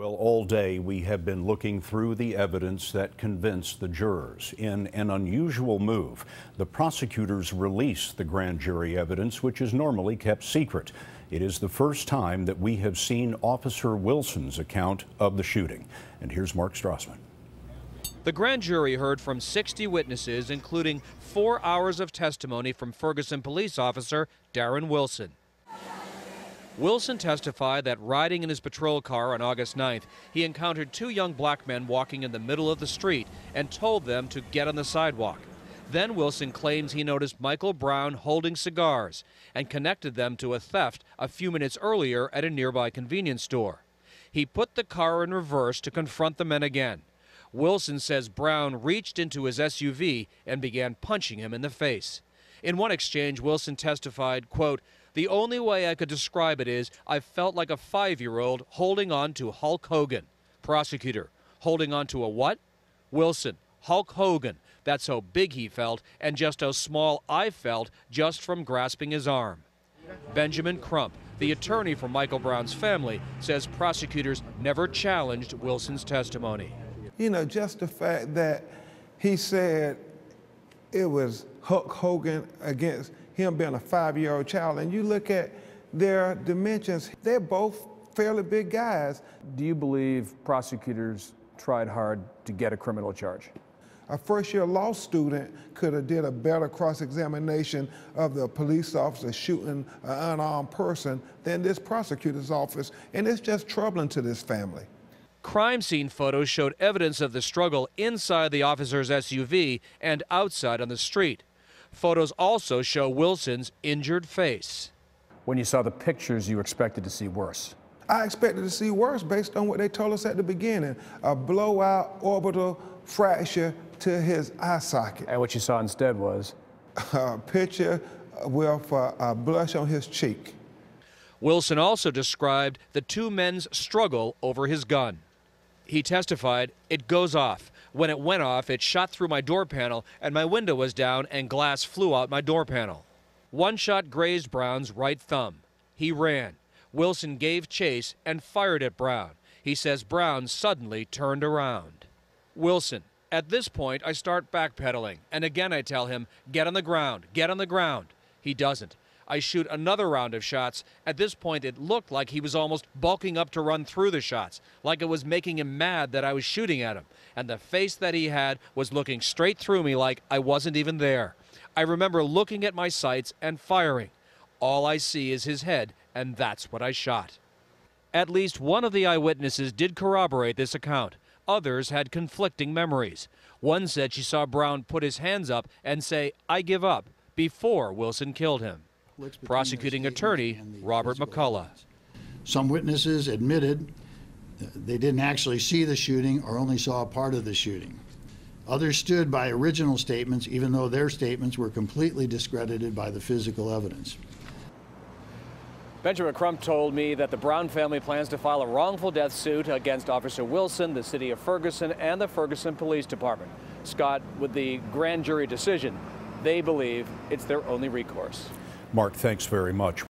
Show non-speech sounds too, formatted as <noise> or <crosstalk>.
Well, all day we have been looking through the evidence that convinced the jurors. In an unusual move, the prosecutors released the grand jury evidence, which is normally kept secret. It is the first time that we have seen Officer Wilson's account of the shooting. And here's Mark Strassman. The grand jury heard from 60 witnesses, including four hours of testimony from Ferguson police officer Darren Wilson. Wilson testified that riding in his patrol car on August 9th, he encountered two young black men walking in the middle of the street and told them to get on the sidewalk. Then Wilson claims he noticed Michael Brown holding cigars and connected them to a theft a few minutes earlier at a nearby convenience store. He put the car in reverse to confront the men again. Wilson says Brown reached into his SUV and began punching him in the face. In one exchange, Wilson testified, quote, the only way I could describe it is I felt like a five year old holding on to Hulk Hogan. Prosecutor, holding on to a what? Wilson, Hulk Hogan. That's how big he felt and just how small I felt just from grasping his arm. Benjamin Crump, the attorney for Michael Brown's family, says prosecutors never challenged Wilson's testimony. You know, just the fact that he said it was Hulk Hogan against him being a five-year-old child, and you look at their dimensions, they're both fairly big guys. Do you believe prosecutors tried hard to get a criminal charge? A first-year law student could have did a better cross-examination of the police officer shooting an unarmed person than this prosecutor's office, and it's just troubling to this family. Crime scene photos showed evidence of the struggle inside the officer's SUV and outside on the street. Photos also show Wilson's injured face. When you saw the pictures, you expected to see worse. I expected to see worse based on what they told us at the beginning a blowout orbital fracture to his eye socket. And what you saw instead was? <laughs> A picture with a blush on his cheek. Wilson also described the two men's struggle over his gun. He testified, it goes off. When it went off, it shot through my door panel, and my window was down, and glass flew out my door panel. One shot grazed Brown's right thumb. He ran. Wilson gave chase and fired at Brown. He says Brown suddenly turned around. Wilson, at this point, I start backpedaling, and again I tell him, get on the ground, get on the ground. He doesn't. I shoot another round of shots. At this point, it looked like he was almost bulking up to run through the shots, like it was making him mad that I was shooting at him. And the face that he had was looking straight through me like I wasn't even there. I remember looking at my sights and firing. All I see is his head, and that's what I shot. At least one of the eyewitnesses did corroborate this account. Others had conflicting memories. One said she saw Brown put his hands up and say, I give up, before Wilson killed him prosecuting attorney Robert McCullough. Some witnesses admitted they didn't actually see the shooting or only saw a part of the shooting. Others stood by original statements, even though their statements were completely discredited by the physical evidence. Benjamin Crump told me that the Brown family plans to file a wrongful death suit against Officer Wilson, the city of Ferguson, and the Ferguson Police Department. Scott, with the grand jury decision, they believe it's their only recourse. Mark, thanks very much.